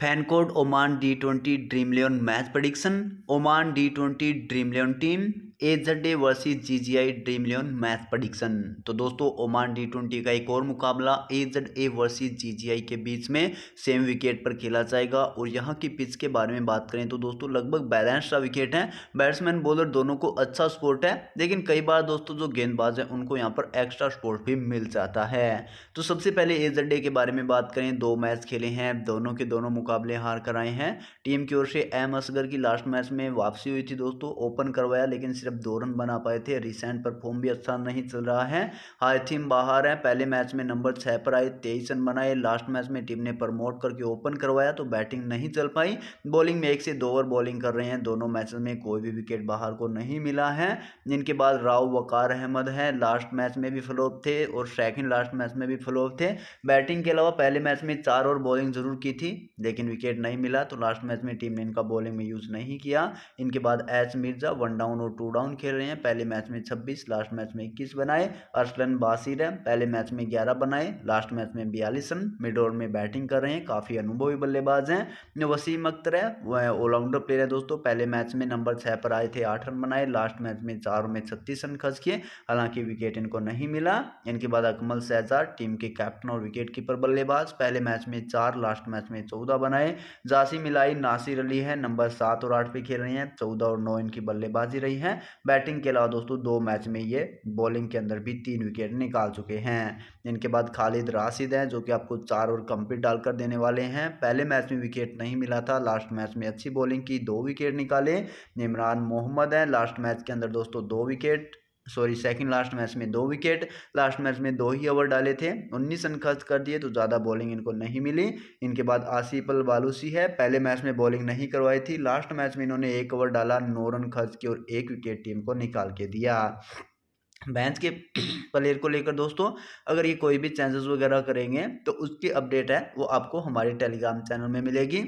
fan code Oman D twenty dream eleven match prediction Oman D twenty dream eleven team A Z A G G I dream eleven match prediction तो दोस्तों Oman D twenty का एक और मुकाबला ए जड ए versus जी G आई के बीच में same wicket पर खेला जाएगा और यहाँ की पिच के बारे में बात करें तो दोस्तों लगभग बैलेंस विकेट है बैट्समैन बॉलर दोनों को अच्छा स्पोर्ट है लेकिन कई बार दोस्तों जो गेंदबाज है उनको यहाँ पर एक्स्ट्रा स्पोर्ट भी मिल जाता है तो सबसे पहले ए जेड ए के बारे में बात करें दो मैच खेले हैं दोनों के दोनों मुकाबले हार कर आए हैं टीम की ओर से एम असगर की लास्ट मैच में वापसी हुई थी दोस्तों ओपन करवाया लेकिन सिर्फ दो रन बना पाए थे रिसेंट परफॉर्म भी अच्छा नहीं चल रहा है हाई थीम बाहर है पहले मैच में नंबर छः पर आए तेईस रन बनाए लास्ट मैच में टीम ने प्रमोट करके ओपन करवाया तो बैटिंग नहीं चल पाई बॉलिंग में एक से दो ओवर बॉलिंग कर रहे हैं दोनों मैच में कोई भी विकेट बाहर को नहीं मिला है जिनके बाद राव वकार अहमद है लास्ट मैच में भी फ्लोप थे और सेकंड लास्ट मैच में भी फ्लोप थे बैटिंग के अलावा पहले मैच में चार और बॉलिंग जरूर की थी लेकिन लेकिन विकेट नहीं मिला तो लास्ट मैच में टीम ने इनका बॉलिंग में यूज़ नहीं किया इनके बाद एच मिर्जा वन डाउन और टू डाउन खेल रहे हैं पहले मैच में छब्बीस लास्ट मैच में इक्कीस बनाए अरसलन बासिर है पहले मैच में ग्यारह बनाए लास्ट मैच में बयालीस रन मिड ओवर में बैटिंग कर रहे हैं काफ़ी अनुभवी बल्लेबाज हैं वसीम अख्तर है वह ऑलराउंडर प्लेयर है दोस्तों पहले मैच में नंबर छः पर आए थे आठ रन बनाए लास्ट मैच में चार में छत्तीस रन खर्च किए हालांकि विकेट इनको नहीं मिला इनके बाद अकमल सैजार टीम के कैप्टन और विकेट कीपर बल्लेबाज पहले मैच में चार लास्ट मैच में चौदह बनाए जासी मिलाई नासिर अली है नंबर सात और आठ पे खेल रही हैं चौदह और नौ इनकी बल्लेबाजी रही है बैटिंग के अलावा दोस्तों दो मैच में ये बॉलिंग के अंदर भी तीन विकेट निकाल चुके हैं इनके बाद खालिद राशिद हैं जो कि आपको चार और कंप्लीट डालकर देने वाले हैं पहले मैच में विकेट नहीं मिला था लास्ट मैच में अच्छी बॉलिंग की दो विकेट निकाले इमरान मोहम्मद हैं लास्ट मैच के अंदर दोस्तों दो wicket sorry second last match में दो विकेट लास्ट मैच में दो ही ओवर डाले थे उन्नीस रन खर्च कर दिए तो ज़्यादा बॉलिंग इनको नहीं मिली इनके बाद आसिफ बालूसी है पहले मैच में बॉलिंग नहीं करवाई थी लास्ट मैच में इन्होंने एक ओवर डाला नौ रन खर्च के और एक विकेट टीम को निकाल के दिया बैंस के प्लेयर को लेकर दोस्तों अगर ये कोई भी चेंजेस वगैरह करेंगे तो उसकी अपडेट है वो आपको हमारे टेलीग्राम चैनल में मिलेगी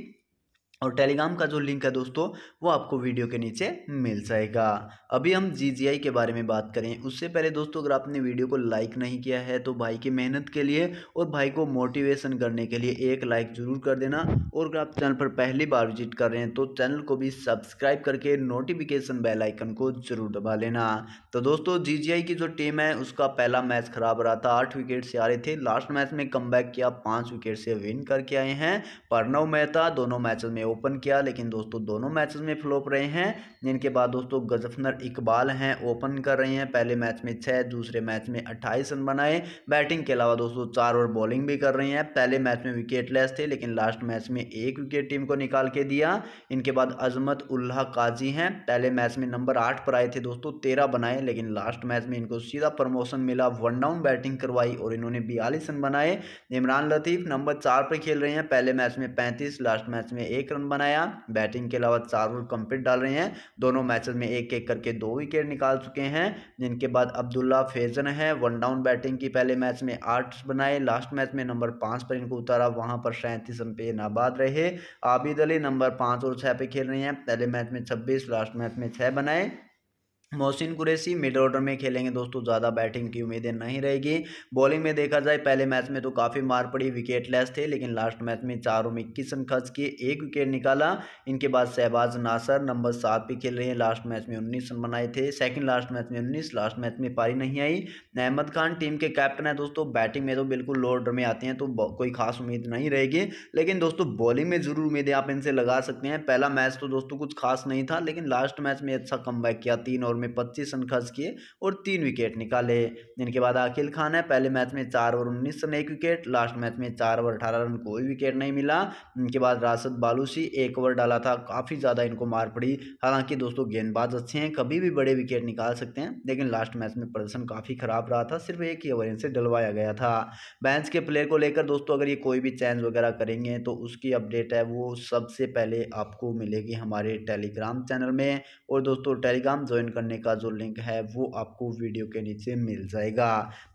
और टेलीग्राम का जो लिंक है दोस्तों वो आपको वीडियो के नीचे मिल जाएगा अभी हम जीजीआई के बारे में बात करें उससे पहले दोस्तों अगर आपने वीडियो को लाइक नहीं किया है तो भाई की मेहनत के लिए और भाई को मोटिवेशन करने के लिए एक लाइक ज़रूर कर देना और अगर आप चैनल पर पहली बार विजिट कर रहे हैं तो चैनल को भी सब्सक्राइब करके नोटिफिकेशन बेल आइकन को जरूर दबा लेना तो दोस्तों आई की जो टीम है उसका पहला मैच खराब रहा था आठ विकेट से आ रहे थे लास्ट मैच में कम किया पाँच विकेट से विन करके आए हैं पर नौ मेहता दोनों मैचों में ओपन किया लेकिन दोस्तों दोनों मैचेस में फ्लॉप रहे हैं जिनके बाद दोस्तों गजफनर इकबाल हैं ओपन कर रहे हैं पहले मैच में छः दूसरे मैच में अट्ठाईस रन बनाए बैटिंग के अलावा दोस्तों चार ओवर बॉलिंग भी कर रहे हैं पहले मैच में विकेट लेस थे लेकिन लास्ट मैच में एक विकेट टीम को निकाल के दिया इनके बाद अजमत उल्ला काजी हैं पहले मैच में नंबर आठ पर आए थे दोस्तों तेरह बनाए लेकिन लास्ट मैच में इनको सीधा प्रमोशन मिला वन डाउन बैटिंग करवाई और इन्होंने बयालीस रन बनाए इमरान लतीफ़ नंबर चार पर खेल रहे हैं पहले मैच में पैंतीस लास्ट मैच में एक रन बनाया बैटिंग के अलावा चार ओवर कंप्लीट डाल रहे हैं दोनों मैचेस में एक एक करके दो विकेट निकाल चुके हैं जिनके बाद अब्दुल्ला फेजन है वन डाउन बैटिंग की पहले मैच में आठ बनाए लास्ट मैच में नंबर पाँच पर इनको उतारा वहाँ पर सैंतीस रन पे नाबाद रहे आबिद अली नंबर पाँच और छः पे खेल रहे हैं पहले मैच में छब्बीस लास्ट मैच में छः बनाए मोहसिन कुरैसी मिडल ऑर्डर में खेलेंगे दोस्तों ज़्यादा बैटिंग की उम्मीदें नहीं रहेगी बॉलिंग में देखा जाए पहले मैच में तो काफ़ी मार पड़ी विकेट लेस थे लेकिन लास्ट मैच में चारों में इक्कीस रन खर्च किए एक विकेट निकाला इनके बाद शहबाज नासर नंबर सात भी खेल रहे हैं लास्ट मैच में उन्नीस रन बनाए थे सेकेंड लास्ट मैच में उन्नीस लास्ट मैच में पारी नहीं आई अहमद खान टीम के कैप्टन है दोस्तों बैटिंग में तो बिल्कुल लो ऑर्डर में आते हैं तो कोई खास उम्मीद नहीं रहेगी लेकिन दोस्तों बॉलिंग में ज़रूर उम्मीदें आप इनसे लगा सकते हैं पहला मैच तो दोस्तों कुछ खास नहीं था लेकिन लास्ट मैच में अच्छा कम किया तीन और में पच्चीस रन खर्च किए और तीन विकेट निकाले इनके बाद आखिल खान है पहले मैच में चार ओवर उन्नीस रन एक विकेट लास्ट मैच में चार ओवर अठारह रन कोई विकेट नहीं मिला इनके बाद राशद बालूसी एक ओवर डाला था काफ़ी ज़्यादा इनको मार पड़ी हालांकि दोस्तों गेंदबाज अच्छे हैं कभी भी बड़े विकेट निकाल सकते हैं लेकिन लास्ट मैच में प्रदर्शन काफ़ी खराब रहा था सिर्फ एक ही ओवर इनसे डलवाया गया था बैंस के प्लेयर को लेकर दोस्तों अगर ये कोई भी चेंज वगैरह करेंगे तो उसकी अपडेट है वो सबसे पहले आपको मिलेगी हमारे टेलीग्राम चैनल में और दोस्तों टेलीग्राम ज्वाइन करने करने का जो लिंक है वो आपको वीडियो के नीचे मिल जाएगा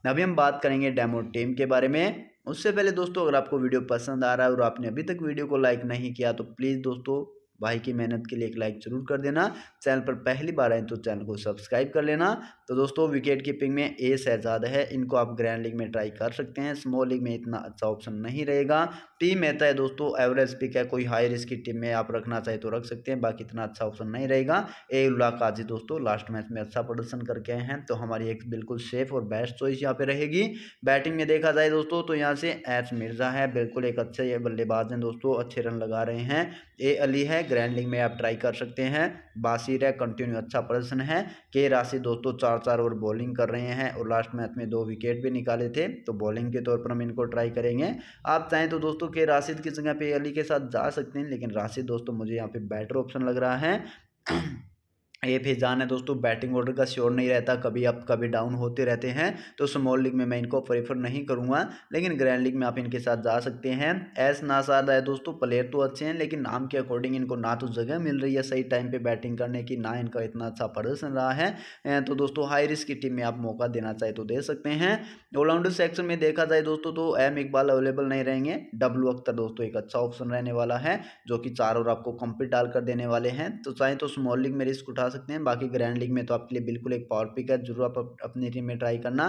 अभी हम बात करेंगे डेमो टीम के बारे में उससे पहले दोस्तों अगर आपको वीडियो पसंद आ रहा है और आपने अभी तक वीडियो को लाइक नहीं किया तो प्लीज़ दोस्तों भाई की मेहनत के लिए एक लाइक जरूर कर देना चैनल पर पहली बार आए तो चैनल को सब्सक्राइब कर लेना तो दोस्तों विकेट कीपिंग में ए शहजाद है इनको आप ग्रैंड लीग में ट्राई कर सकते हैं स्मॉल लीग में इतना अच्छा ऑप्शन नहीं रहेगा टीम मेहता है दोस्तों एवरेज पिक है कोई हाई रिस्क की टीम में आप रखना चाहे तो रख सकते हैं बाकी इतना अच्छा ऑप्शन नहीं रहेगा ए उल्ला काजी दोस्तों लास्ट मैच में अच्छा प्रदर्शन करके आए हैं तो हमारी एक बिल्कुल सेफ और बेस्ट चॉइस यहाँ पे रहेगी बैटिंग में देखा जाए दोस्तों तो यहाँ से एच मिर्जा है बिल्कुल एक अच्छे बल्लेबाज हैं दोस्तों अच्छे रन लगा रहे हैं ए अली है है ग्रैंड लीग में आप ट्राई कर सकते हैं बासीर है कंटिन्यू अच्छा प्रदर्शन है के राशि दोस्तों चार चार ओवर बॉलिंग कर रहे हैं और लास्ट मैच में दो विकेट भी निकाले थे तो बॉलिंग के तौर पर हम इनको ट्राई करेंगे आप चाहें तो दोस्तों के राशिद की जगह पे अली e के साथ जा सकते हैं लेकिन राशिद दोस्तों मुझे यहाँ पे बेटर ऑप्शन लग रहा है ये फिजान है दोस्तों बैटिंग ऑर्डर का श्योर नहीं रहता कभी अप कभी डाउन होते रहते हैं तो स्मॉल लीग में मैं इनको प्रेफर नहीं करूँगा लेकिन ग्रैंड लीग में आप इनके साथ जा सकते हैं एस नासाद है दोस्तों प्लेयर तो अच्छे हैं लेकिन नाम के अकॉर्डिंग इनको ना तो जगह मिल रही है सही टाइम पर बैटिंग करने की ना इनका इतना अच्छा प्रदर्शन रहा है तो दोस्तों हाई रिस्क की टीम में आप मौका देना चाहे तो दे सकते हैं ऑलराउंडर सेक्शन में देखा जाए दोस्तों तो एम इकबाल अवेलेबल नहीं रहेंगे डब्लू अख्तर दोस्तों एक अच्छा ऑप्शन रहने वाला है जो कि चार और आपको कंप्लीट डाल कर देने वाले हैं तो चाहे तो स्मॉल लीग में रिस्क उठा सकते हैं बाकी ग्रैंड लीग में तो आपके लिए बिल्कुल एक पावर पिक है जरूर आप अपनी टीम में ट्राई करना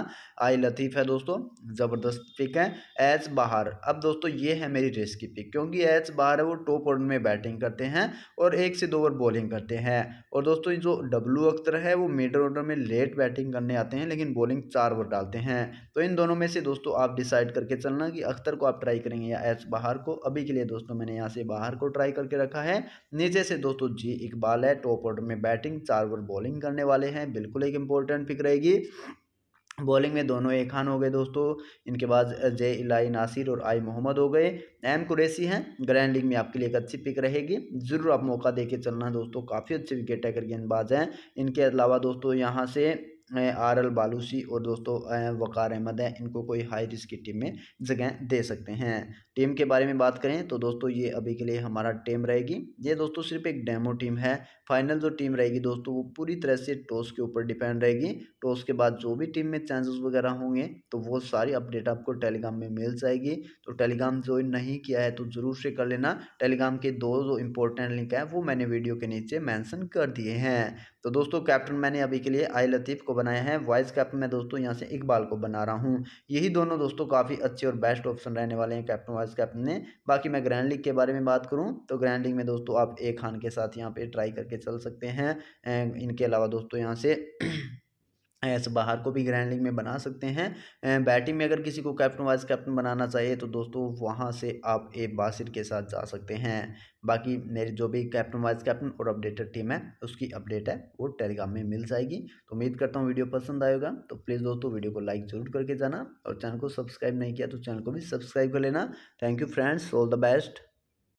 आई लतीफ़ है दोस्तों ज़बरदस्त पिक है एच बाहर अब दोस्तों ये है मेरी रेस की पिक क्योंकि एच बाहर है वो टॉप ऑर्डर में बैटिंग करते हैं और एक से दो ओवर बॉलिंग करते हैं और दोस्तों जो डब्लू अख्तर है वो मिडल ऑर्डर में लेट बैटिंग करने आते हैं लेकिन बॉलिंग चार ओवर डालते हैं तो इन दोनों में से दोस्तों आप डिसाइड करके चलना कि अख्तर को आप ट्राई करेंगे या एच बाहर को अभी के लिए दोस्तों मैंने यहाँ से बाहर को ट्राई करके रखा है नीचे से दोस्तों जी इकबाल है टॉप ऑर्डर में बैटिंग बैटिंग चार ओवर बॉलिंग करने वाले हैं बिल्कुल एक इम्पोर्टेंट पिक रहेगी बॉलिंग में दोनों ए खान हो गए दोस्तों इनके बाद जय इलाई नासिर और आई मोहम्मद हो गए एम कुरेसी हैं ग्रैंड लीग में आपके लिए एक अच्छी पिक रहेगी ज़रूर आप मौका देके के चलना दोस्तों काफ़ी अच्छे विकेट टेकर गेंदबाज हैं इनके अलावा दोस्तों यहाँ से आर एल बालूसी और दोस्तों वकार अहमद हैं इनको कोई हाई रिस्क की टीम में जगह दे सकते हैं टीम के बारे में बात करें तो दोस्तों ये अभी के लिए हमारा टीम रहेगी ये दोस्तों सिर्फ एक डेमो टीम है फाइनल जो टीम रहेगी दोस्तों वो पूरी तरह से टॉस के ऊपर डिपेंड रहेगी टॉस के बाद जो भी टीम में चांसेस वगैरह होंगे तो वो सारी अपडेट आपको टेलीग्राम में मिल जाएगी तो टेलीग्राम ज्वाइन नहीं किया है तो ज़रूर से कर लेना टेलीग्राम के दो जो इंपॉर्टेंट लिंक है वो मैंने वीडियो के नीचे मैंसन कर दिए हैं तो दोस्तों कैप्टन मैंने अभी के लिए आई लतीफ़ को बनाया है वाइस कैप्टन मैं दोस्तों यहाँ से इकबाल को बना रहा हूँ यही दोनों दोस्तों काफ़ी अच्छे और बेस्ट ऑप्शन रहने वाले हैं कैप्टन आज के अपने बाकी मैं ग्रैंड लीग के बारे में बात करूँ तो ग्रैंड लीग में दोस्तों आप ए खान के साथ यहाँ पर ट्राई करके चल सकते हैं इनके अलावा दोस्तों यहाँ से ऐसे बाहर को भी ग्रैंड लीग में बना सकते हैं बैटिंग में अगर किसी को कैप्टन वाइस कैप्टन बनाना चाहिए तो दोस्तों वहाँ से आप ए बासिर के साथ जा सकते हैं बाकी मेरी जो भी कैप्टन वाइस कैप्टन और अपडेटेड टीम है उसकी अपडेट है वो टेलीग्राम में मिल जाएगी तो उम्मीद करता हूँ वीडियो पसंद आएगा तो प्लीज़ दोस्तों वीडियो को लाइक जरूर करके जाना और चैनल को सब्सक्राइब नहीं किया तो चैनल को भी सब्सक्राइब कर लेना thank you friends all the best